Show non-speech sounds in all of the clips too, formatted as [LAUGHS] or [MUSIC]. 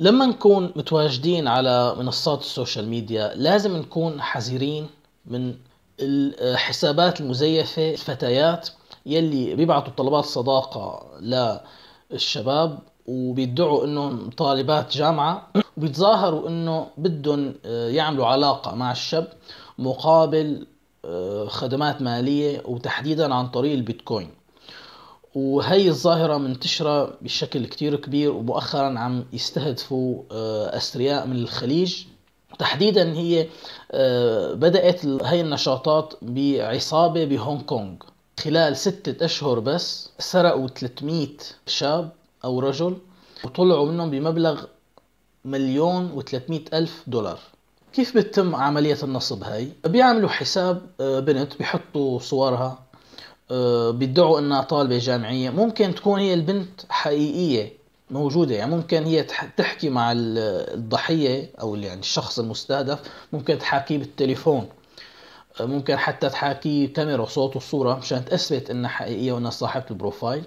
لما نكون متواجدين على منصات السوشيال ميديا لازم نكون حذرين من الحسابات المزيفة الفتيات يلي بيبعتوا طلبات صداقة للشباب وبيدعوا انهم طالبات جامعة وبيتظاهروا انه بدهم آه، يعملوا علاقة مع الشاب مقابل آه، خدمات مالية وتحديدا عن طريق البيتكوين وهي الظاهرة منتشرة بشكل كتير كبير ومؤخرا عم يستهدفوا أثرياء آه، من الخليج تحديدا هي آه، بدأت هي النشاطات بعصابة بهونغ كونغ خلال ستة أشهر بس سرقوا 300 شاب أو رجل وطلعوا منهم بمبلغ مليون و300 ألف دولار كيف بتتم عملية النصب هاي؟ بيعملوا حساب آه، بنت بيحطوا صورها آه، بيدعوا انها طالبه جامعيه ممكن تكون هي البنت حقيقيه موجوده يعني ممكن هي تحكي مع الضحيه او يعني الشخص المستهدف ممكن تحاكيه بالتليفون آه، ممكن حتى تحاكيه كاميرا وصوت وصوره مشان تثبت انها حقيقيه وانها صاحبه البروفايل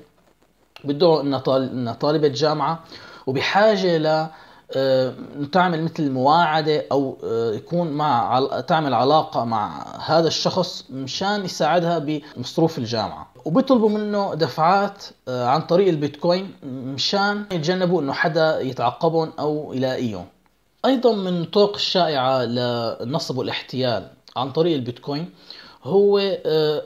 بيدعوا انها طالبه جامعه وبحاجه آه، تعمل مثل مواعدة أو آه، يكون مع تعمل علاقة مع هذا الشخص مشان يساعدها بمصروف الجامعة وبيطلبوا منه دفعات آه، عن طريق البيتكوين مشان يتجنبوا انه حدا يتعقبهم او يلاقيهم ايضا من الطرق الشائعة للنصب والاحتيال عن طريق البيتكوين هو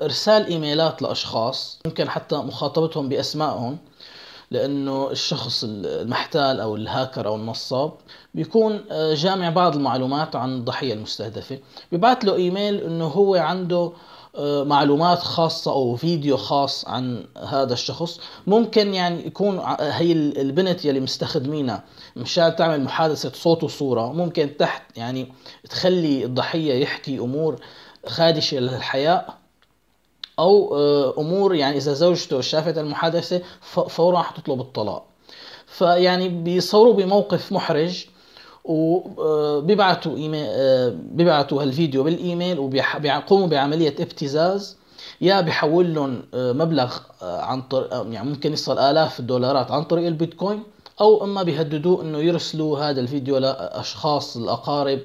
ارسال ايميلات لاشخاص ممكن حتى مخاطبتهم باسمائهم لانه الشخص المحتال او الهاكر او النصاب بيكون آه، جامع بعض المعلومات عن الضحيه المستهدفه بيبعث له ايميل انه هو عنده آه، معلومات خاصة أو فيديو خاص عن هذا الشخص ممكن يعني يكون آه، هي البنت يلي مستخدمينها مشان تعمل محادثة صوت وصورة ممكن تحت يعني تخلي الضحية يحكي أمور خادشة للحياء او آه، امور يعني اذا زوجته شافت المحادثه فورا حتطلب الطلاق فيعني بيصوروا بموقف محرج وبيبعتوا آه، آه، بيبعتوا هالفيديو بالايميل وبيقوموا بعمليه ابتزاز يا بحول لهم مبلغ عن طريق يعني ممكن يصل الاف الدولارات عن طريق البيتكوين او اما بيهددوه انه يرسلوا هذا الفيديو لاشخاص الاقارب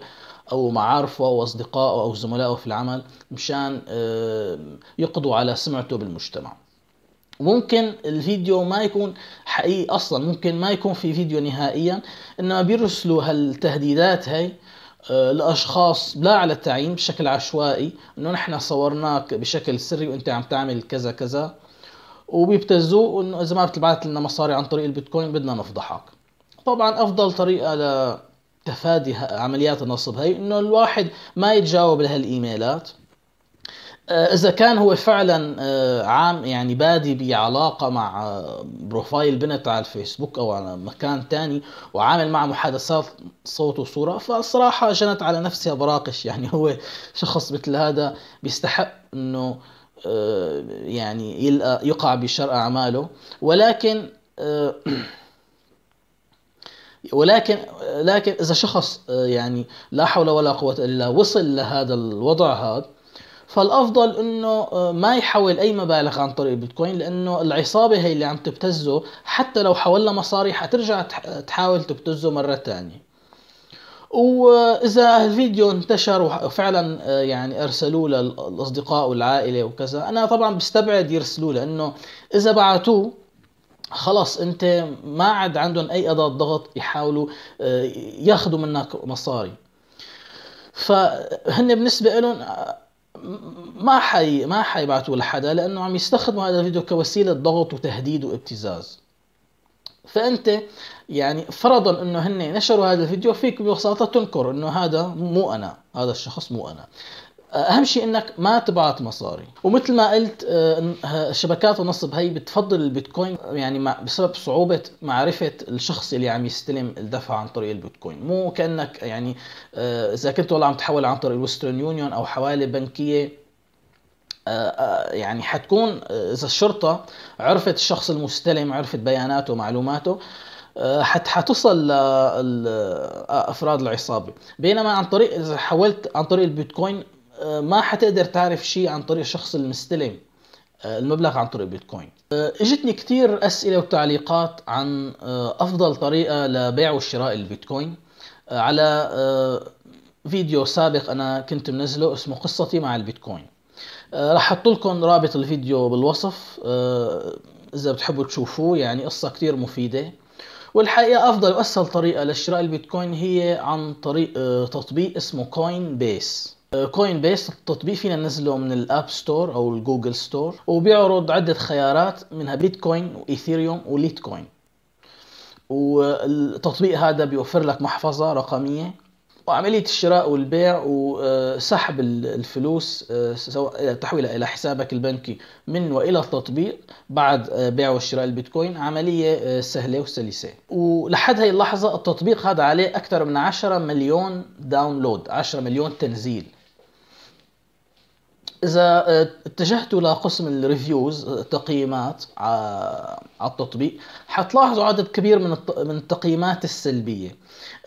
او معارفه او اصدقائه او زملائه في العمل مشان آه، يقضوا على سمعته بالمجتمع ممكن الفيديو ما يكون حقيقي اصلا ممكن ما يكون في فيديو نهائيا انما بيرسلوا هالتهديدات هاي آه، لاشخاص لا على التعيين بشكل عشوائي انه نحن صورناك بشكل سري وانت عم تعمل كذا كذا وبيبتزوه انه اذا ما بتبعت لنا مصاري عن طريق البيتكوين بدنا نفضحك طبعا افضل طريقه ل تفادي عمليات النصب هي انه الواحد ما يتجاوب لهالايميلات آه، اذا كان هو فعلا آه، عام يعني بادي بعلاقه مع آه، بروفايل بنت على الفيسبوك او على مكان تاني وعامل معه محادثات صوت وصوره فالصراحه جنت على نفسها براقش [LAUGHS] يعني هو شخص مثل هذا بيستحق انه يعني يقع بشر اعماله ولكن [CLEARS THROAT] ولكن لكن اذا شخص آه، يعني لا حول ولا قوه الا وصل لهذا الوضع هذا فالافضل انه آه، ما يحول اي مبالغ عن طريق البيتكوين لانه العصابه هي اللي عم تبتزه حتى لو حول مصاري حترجع تحاول تبتزه مره ثانيه واذا الفيديو انتشر وفعلا آه، يعني ارسلوه للاصدقاء والعائله وكذا انا طبعا بستبعد يرسلوه لانه اذا بعتوه خلاص انت ما عاد عندهم اي اداه ضغط يحاولوا آه، ياخذوا منك مصاري فهن بالنسبه لهم آه، ما حي ما حيبعثوا لحدا لانه عم يستخدموا هذا الفيديو كوسيله ضغط وتهديد وابتزاز فانت يعني فرضا انه هن نشروا هذا الفيديو فيك ببساطه تنكر انه هذا مو انا هذا الشخص مو انا اهم شيء انك ما تبعت مصاري ومثل ما قلت آه، شبكات النصب هي بتفضل البيتكوين يعني بسبب صعوبه معرفه الشخص اللي عم يستلم الدفع عن طريق البيتكوين مو كانك يعني آه، اذا كنت والله عم تحول عن طريق الويسترن يونيون او حوالي بنكيه آه، يعني حتكون اذا الشرطه عرفت الشخص المستلم عرفت بياناته ومعلوماته حت حتصل لافراد العصابه بينما عن طريق اذا حولت عن طريق البيتكوين آه، ما حتقدر تعرف شيء عن طريق الشخص المستلم آه، المبلغ عن طريق بيتكوين آه، اجتني كثير اسئله وتعليقات عن افضل طريقه لبيع وشراء البيتكوين على فيديو سابق انا كنت منزله اسمه قصتي مع البيتكوين راح احط لكم رابط الفيديو بالوصف اذا بتحبوا تشوفوه يعني قصه كثير مفيده والحقيقه افضل واسهل طريقه لشراء البيتكوين هي عن طريق تطبيق اسمه كوين بيس كوين بيس التطبيق فينا ننزله من الاب ستور او الجوجل ستور وبيعرض عده خيارات منها بيتكوين وايثيريوم وليتكوين والتطبيق هذا بيوفر لك محفظه رقميه وعملية الشراء والبيع وسحب الفلوس سواء تحويلها إلى حسابك البنكي من وإلى التطبيق بعد بيع وشراء البيتكوين عملية سهلة وسلسة ولحد هاي اللحظة التطبيق هذا عليه أكثر من 10 مليون داونلود 10 مليون تنزيل اذا آه، اتجهتوا لقسم الريفيوز آه، تقييمات آه، على التطبيق حتلاحظوا عدد كبير من من التقييمات السلبيه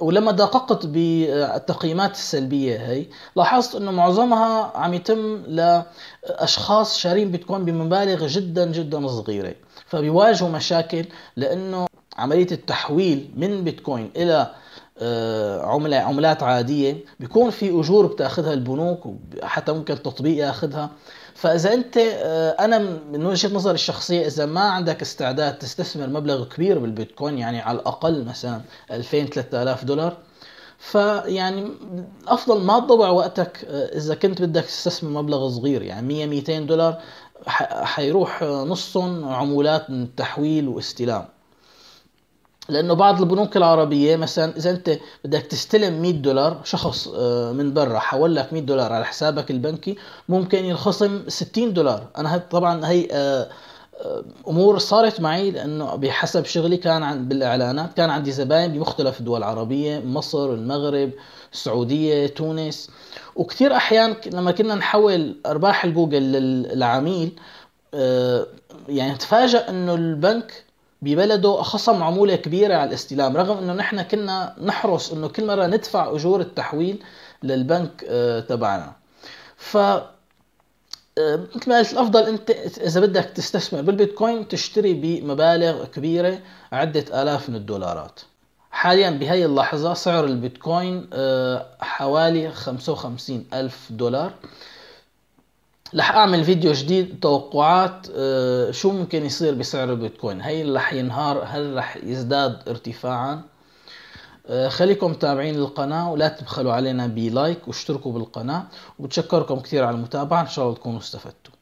ولما دققت بالتقييمات السلبيه هي لاحظت انه معظمها عم يتم لاشخاص شارين بتكون بمبالغ جدا جدا صغيره فبيواجهوا مشاكل لانه عمليه التحويل من بيتكوين الى آه، عملة عملات عادية بيكون في أجور بتاخذها البنوك حتى ممكن تطبيق ياخذها فإذا أنت آه، أنا من وجهة نظري الشخصية إذا ما عندك استعداد تستثمر مبلغ كبير بالبيتكوين يعني على الأقل مثلا 2000 3000 دولار فيعني افضل ما تضيع وقتك آه، اذا كنت بدك تستثمر مبلغ صغير يعني 100 200 دولار حيروح نصهم عمولات من تحويل واستلام لانه بعض البنوك العربيه مثلا اذا انت بدك تستلم 100 دولار شخص آه، من برا حول لك 100 دولار على حسابك البنكي ممكن ينخصم 60 دولار انا طبعا هي آه، آه، امور صارت معي لانه بحسب شغلي كان عن بالاعلانات كان عندي زباين بمختلف الدول العربيه مصر المغرب السعوديه تونس وكثير احيان لما كنا نحول ارباح الجوجل للعميل يعني تفاجئ انه البنك ببلده خصم عمولة كبيرة على الاستلام رغم انه نحن كنا نحرص انه كل مرة ندفع اجور التحويل للبنك آه، تبعنا ف آه، مثل ما قلت الافضل انت اذا بدك تستثمر بالبيتكوين تشتري بمبالغ كبيره عده الاف من الدولارات حاليا بهي اللحظه سعر البيتكوين آه، حوالي 55 الف دولار رح اعمل فيديو جديد توقعات آه، شو ممكن يصير بسعر البيتكوين هي رح ينهار هل رح يزداد ارتفاعا آه، خليكم متابعين للقناة ولا تبخلوا علينا بلايك واشتركوا بالقناة وبتشكركم كثير على المتابعة ان شاء الله تكونوا استفدتوا